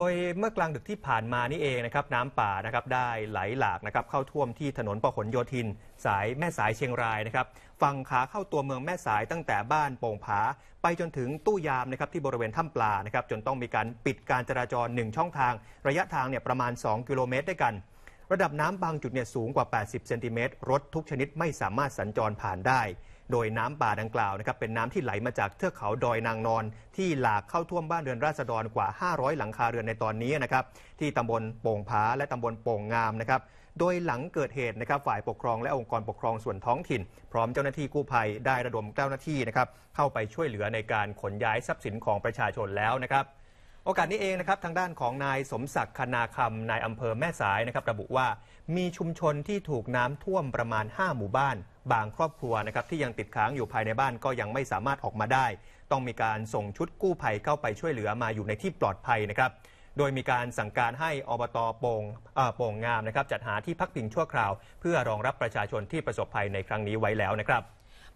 โดยเมื่อกลางดึกที่ผ่านมานี่เองนะครับน้ำป่านะครับได้ไหลหลากนะครับเข้าท่วมที่ถนนปขนโยธิน สายแม่สายเชียงรายนะครับฝั่งขาเข้าตัวเมืองแม่สายตั้งแต่บ้านโป่งผา ไปจนถึงตู้ยามนะครับที่บริเวณถ้ำปลานะครับจนต้องมีการปิดการจราจร 1 ช่องทาง ระยะทางเนี่ยประมาณ 2 กิโลเมตรด้วยกัน ระดับน้ำบางจุดเนี่ยสูงกว่า 80เซนติเมตรรถทุกชนิดไม่สามารถสัญจรผ่านได้โดยน้ำป่าดังกล่าวนะครับเป็นน้ำที่ไหลมาจากเทือกเขาดอยนางนอน ที่หลากเข้าท่วมบ้านเรือนราษฎรกว่า 500 หลังคาเรือนในตอนนี้นะครับ ที่ตำบลโป่งผาและตำบลโป่งงามนะครับโดยหลังเกิดเหตุนะครับฝ่ายปกครองและองค์กรปกครองส่วนท้องถิ่น พร้อมเจ้าหน้าที่กู้ภัยได้ระดมเจ้าหน้าที่นะครับ เข้าไปช่วยเหลือในการขนย้ายทรัพย์สินของประชาชนแล้วนะครับโอกาสนี้เองนะครับทางด้านของนายสมศักดิ์คณาคำนายอำเภอแม่สายนะครับระบุว่ามีชุมชนที่ถูกน้ำท่วมประมาณ5หมู่บ้านบางครอบครัวนะครับที่ยังติดค้างอยู่ภายในบ้านก็ยังไม่สามารถออกมาได้ ต้องมีการส่งชุดกู้ภัยเข้าไปช่วยเหลือมาอยู่ในที่ปลอดภัยนะครับ โดยมีการสั่งการให้อบตโป่งโป่งงามนะครับจัดหาที่พักพิงชั่วคราวเพื่อรองรับประชาชนที่ประสบภัยในครั้งนี้ไว้แล้วนะครับ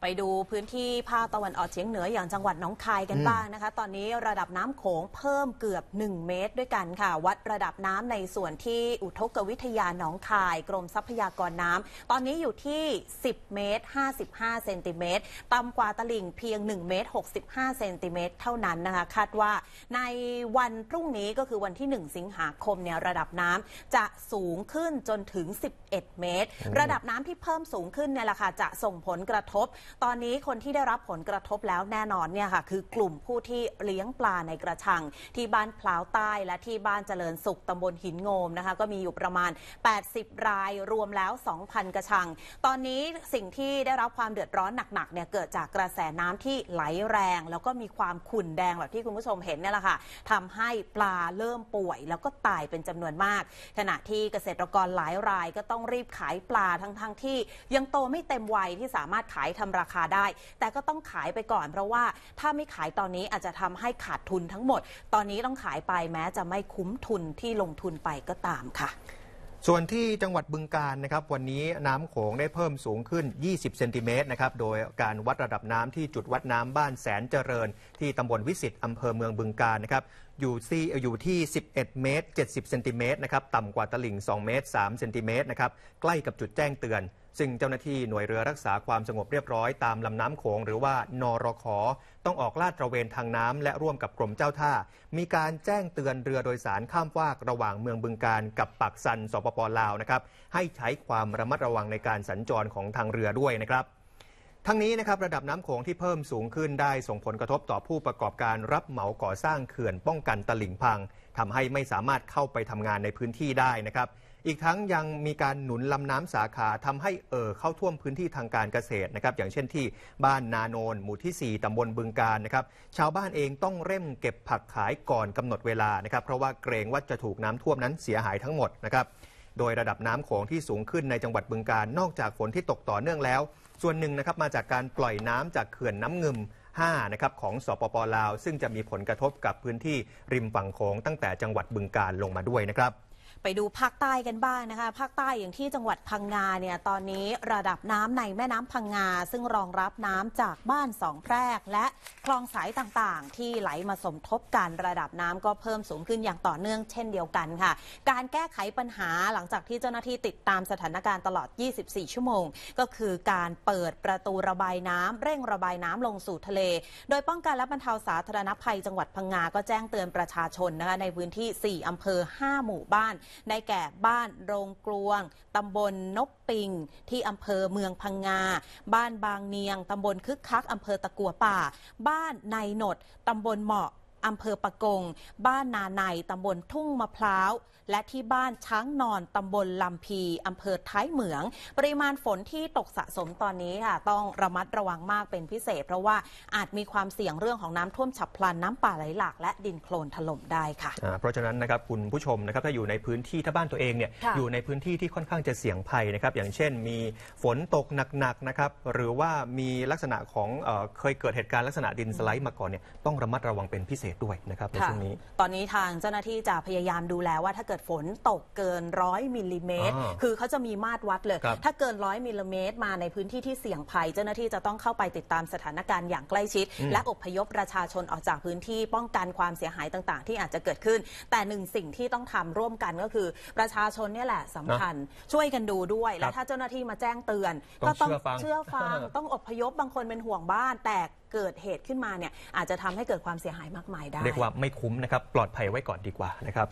ไปดูพื้นที่ภาคตะวันออกเฉียงเหนืออย่างจังหวัดน้องคายกันบ้างนะคะ ตอนนี้ระดับน้ำโขงเพิ่มเกือบ 1 เมตรด้วยกันค่ะ วัดระดับน้ำในส่วนที่อุทกวิทยาน้องคาย กรมทรัพยากรน้ำ ตอนนี้อยู่ที่10เมตร55เซนติเมตรต่ำกว่าตลิ่งเพียง1เมตร65เซนติเมตรเท่านั้นนะคะ คาดว่า ในวันพรุ่งนี้ก็คือวันที่ 1 สิงหาคมเนี่ยระดับน้ำจะสูงขึ้นจนถึง 11 เมตร ระดับน้ำที่เพิ่มสูงขึ้นเนี่ยแหละค่ะจะส่งผลกระทบตอนนี้คนที่ได้รับผลกระทบแล้วแน่นอนเนี่ยค่ะคือกลุ่มผู้ที่เลี้ยงปลาในกระชัง ที่บ้านพลาวใต้และที่บ้านเจริญสุขตำบลหินโงมนะคะก็มีอยู่ประมาณ 80 รายรวมแล้ว 2,000 กระชัง ตอนนี้สิ่งที่ได้รับความเดือดร้อนหนัก ๆเนี่ยเกิดจากกระแสน้ำที่ไหลแรง แล้วก็มีความขุ่นแดงแบบที่คุณผู้ชมเห็นเนี่ยแหละค่ะทำให้ปลาเริ่มป่วย แล้วก็ตายเป็นจำนวนมาก ขณะที่เกษตรกรหลายรายก็ต้องรีบขายปลาทั้ง ๆทที่ ยังโตไม่เต็มวัยที่สามารถขายทำราคาได้ แต่ก็ต้องขายไปก่อนเพราะว่าถ้าไม่ขายตอนนี้อาจจะทำให้ขาดทุนทั้งหมด ตอนนี้ต้องขายไปแม้จะไม่คุ้มทุนที่ลงทุนไปก็ตามค่ะ ส่วนที่จังหวัดบึงการนะครับวันนี้น้ำโขงได้เพิ่มสูงขึ้น 20เซนติเมตรนะครับโดยการวัดระดับน้ำที่จุดวัดน้ำบ้านแสนเจริญ ที่ตำบลวิสิตอำเภอเมืองบึงการนะครับอยู่ที่อยู่ที่ 11 เมตร70เซนติเมตรนะครับต่ำกว่าตลิ่ง2 เมตร 3เซนติเมตรนะครับใกล้กับจุดแจ้งเตือนซึ่งเจ้าหน้าที่หน่วยเรือรักษาความสงบเรียบร้อยตามลำน้ำโขงหรือว่านรคต้องออกลาดตระเวนทางน้ำและร่วมกับกรมเจ้าท่า มีการแจ้งเตือนเรือโดยสารข้ามฟากระหว่างเมืองบึงการ กับปักซันสปปลาวนะครับให้ใช้ความระมัดระวังในการสัญจรของทางเรือด้วยนะครับ ทั้งนี้นะครับระดับน้ำโขงที่เพิ่มสูงขึ้นได้ส่งผลกระทบต่อผู้ประกอบการรับเหมาก่อสร้างเขื่อนป้องกันตลิ่งพังทำให้ไม่สามารถเข้าไปทำงานในพื้นที่ได้นะครับอีกทั้งยังมีการหนุนลำน้ำสาขาทำให้ เอ่อเข้าท่วมพื้นที่ทางการเกษตรนะครับอย่างเช่นที่บ้านนาโนนหมู่ที่ 4ตำบลบึงการนะครับชาวบ้านเองต้องเร่งเก็บผักขายก่อนกำหนดเวลานะครับเพราะว่าเกรงว่าจะถูกน้ำท่วมนั้นเสียหายทั้งหมดนะครับโดยระดับน้ำโขงที่สูงขึ้นในจังหวัดบึงการ นอกจาก ฝนที่ตกต่อเนื่องแล้ว ส่วนหนึ่งนะครับมาจากการปล่อยน้ำจากเขื่อนน้ำเงึม5นะครับของสปปลาวซึ่งจะมีผลกระทบกับพื้นที่ริมฝั่งโขงตั้งแต่จังหวัดบึงการลงมาด้วยนะครับไปดูภาคใต้กันบ้างนะคะ ภาคใต้อย่างที่จังหวัดพังงาเนี่ยตอนนี้ระดับน้ำในแม่น้ำพังงาซึ่งรองรับน้ำจากบ้านสองแพรกและคลองสายต่างๆ ที่ไหลมาสมทบกัน ระดับน้ำก็เพิ่มสูงขึ้นอย่างต่อเนื่องเช่นเดียวกันค่ะ การแก้ไขปัญหาหลังจากที่เจ้าหน้าที่ติดตามสถานการณ์ตลอด 24 ชั่วโมง ก็คือการเปิดประตูระบายน้ำ เร่งระบายน้ำลงสู่ทะเล โดยป้องกันและบรรเทาสาธารณภัยจังหวัดพังงาก็แจ้งเตือนประชาชนนะคะในพื้นที่ 4 อำเภอ 5 หมู่บ้านได้แก่บ้านโรงกลวง ตำบลนบปิงที่อำเภอเมืองพังงา บ้านบางเนียง ตำบลคึกคัก อำเภอตะกัวป่า บ้านในหนด ตำบลเหมาะอำเภอปะกง บ้านนาในตำบลทุ่งมะพร้าว และที่บ้านช้างนอน ตำบลลำพี อำเภอท้ายเหมือง ปริมาณฝนที่ตกสะสมตอนนี้ค่ะ ต้องระมัดระวังมากเป็นพิเศษ เพราะว่าอาจมีความเสี่ยงเรื่องของน้ำท่วมฉับพลันน้ำป่าไหลหลาก และดินโคลนถล่มได้ค่ะ เพราะฉะนั้นนะครับคุณผู้ชมนะครับ ถ้าอยู่ในพื้นที่ถ้าบ้านตัวเองเนี่ย อยู่ในพื้นที่ที่ค่อนข้างจะเสี่ยงภัยนะครับ อย่างเช่น มีฝนตกหนักๆนะครับ หรือว่ามีลักษณะของเคยเกิดเหตุการณ์ลักษณะดินสไลด์มาก่อนเนี่ย ต้องระมัดระวังเป็นพิเศษด้วยนะครับในช่วงนี้ตอนนี้ทางเจ้าหน้าที่จะพยายามดูแลว่า ถ้าเกิดฝนตกเกินร้อยมิลลิเมตร คือเขาจะมีมาตรวัดเลย ถ้าเกินร้อยมิลลิเมตรมาในพื้นที่ที่เสี่ยงภัย เจ้าหน้าที่จะต้องเข้าไปติดตามสถานการณ์อย่างใกล้ชิด และอบพยพประชาชนออกจากพื้นที่ป้องกันความเสียหายต่างๆ ที่อาจจะเกิดขึ้น แต่หนึ่งสิ่งที่ต้องทำร่วมกันก็คือประชาชนนี่แหละสำคัญ ช่วยกันดูด้วย และถ้าเจ้าหน้าที่มาแจ้งเตือน ก็ต้องเชื่อฟังต้องอบพยพบางคนเป็นห่วงบ้าน แต่เกิดเหตุขึ้นมาเนี่ยอาจจะทำให้เกิดความเสียหายมากมายายได้เรียกว่าไม่คุ้มนะครับ ปลอดภัยไว้ก่อนดีกว่านะครับ